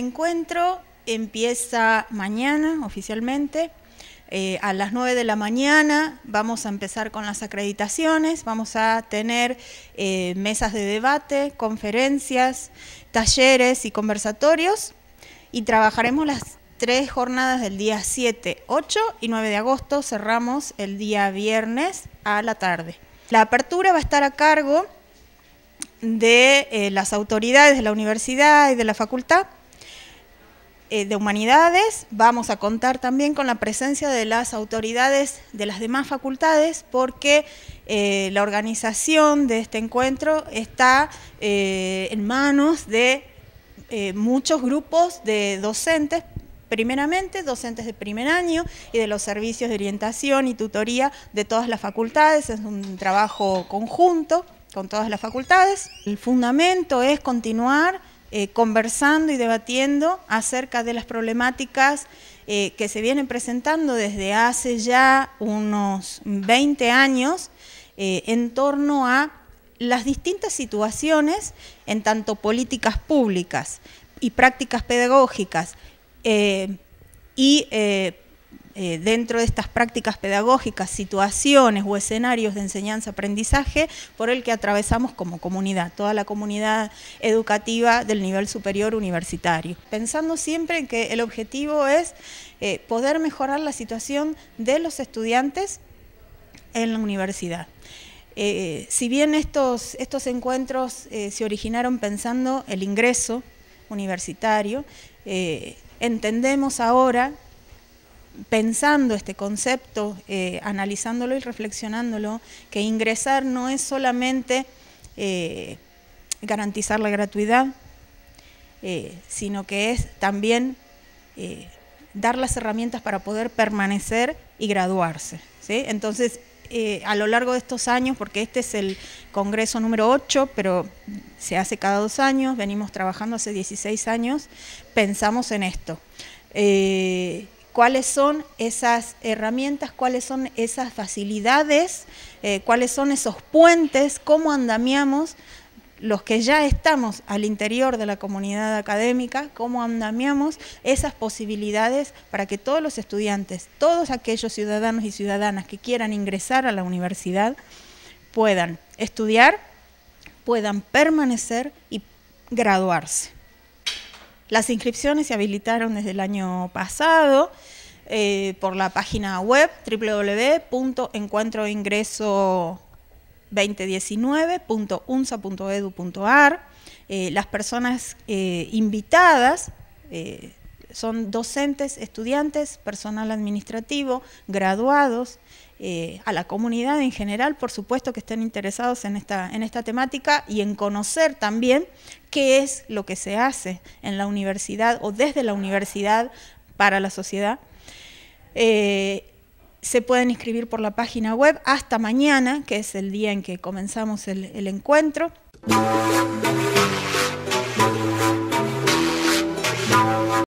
encuentro empieza mañana oficialmente. Eh, a las 9 de la mañana vamos a empezar con las acreditaciones, vamos a tener eh, mesas de debate, conferencias, talleres y conversatorios y trabajaremos las tres jornadas del día 7, 8 y 9 de agosto. Cerramos el día viernes a la tarde. La apertura va a estar a cargo de eh, las autoridades de la universidad y de la facultad eh, de Humanidades, vamos a contar también con la presencia de las autoridades de las demás facultades porque eh, la organización de este encuentro está eh, en manos de muchos grupos de docentes, primeramente docentes de primer año y de los servicios de orientación y tutoría de todas las facultades, es un trabajo conjunto con todas las facultades. El fundamento es continuar eh, conversando y debatiendo acerca de las problemáticas eh, que se vienen presentando desde hace ya unos 20 años eh, en torno a las distintas situaciones en tanto políticas públicas y prácticas pedagógicas y eh, dentro de estas prácticas pedagógicas, situaciones o escenarios de enseñanza-aprendizaje por el que atravesamos como comunidad, toda la comunidad educativa del nivel superior universitario. Pensando siempre en que el objetivo es eh, poder mejorar la situación de los estudiantes en la universidad. Eh, si bien estos, estos encuentros se originaron pensando el ingreso universitario, entendemos ahora pensando este concepto, eh, analizándolo y reflexionándolo, que ingresar no es solamente eh, garantizar la gratuidad, eh, sino que es también dar las herramientas para poder permanecer y graduarse. Entonces, a lo largo de estos años, porque este es el Congreso número 8, pero se hace cada dos años, venimos trabajando hace 16 años, pensamos en esto cuáles son esas herramientas, cuáles son esas facilidades, eh, cuáles son esos puentes, cómo andamiamos los que ya estamos al interior de la comunidad académica, cómo andamiamos esas posibilidades para que todos los estudiantes, todos aquellos ciudadanos y ciudadanas que quieran ingresar a la universidad, puedan estudiar, puedan permanecer y graduarse. Las inscripciones se habilitaron desde el año pasado eh, por la página web www.encuentroingreso2019.unsa.edu.ar. Eh, las personas eh, invitadas son docentes, estudiantes, personal administrativo, graduados, a la comunidad en general, por supuesto que estén interesados en esta, en esta temática y en conocer también qué es lo que se hace en la universidad o desde la universidad para la sociedad. Eh, se pueden inscribir por la página web hasta mañana, que es el día en que comenzamos el encuentro.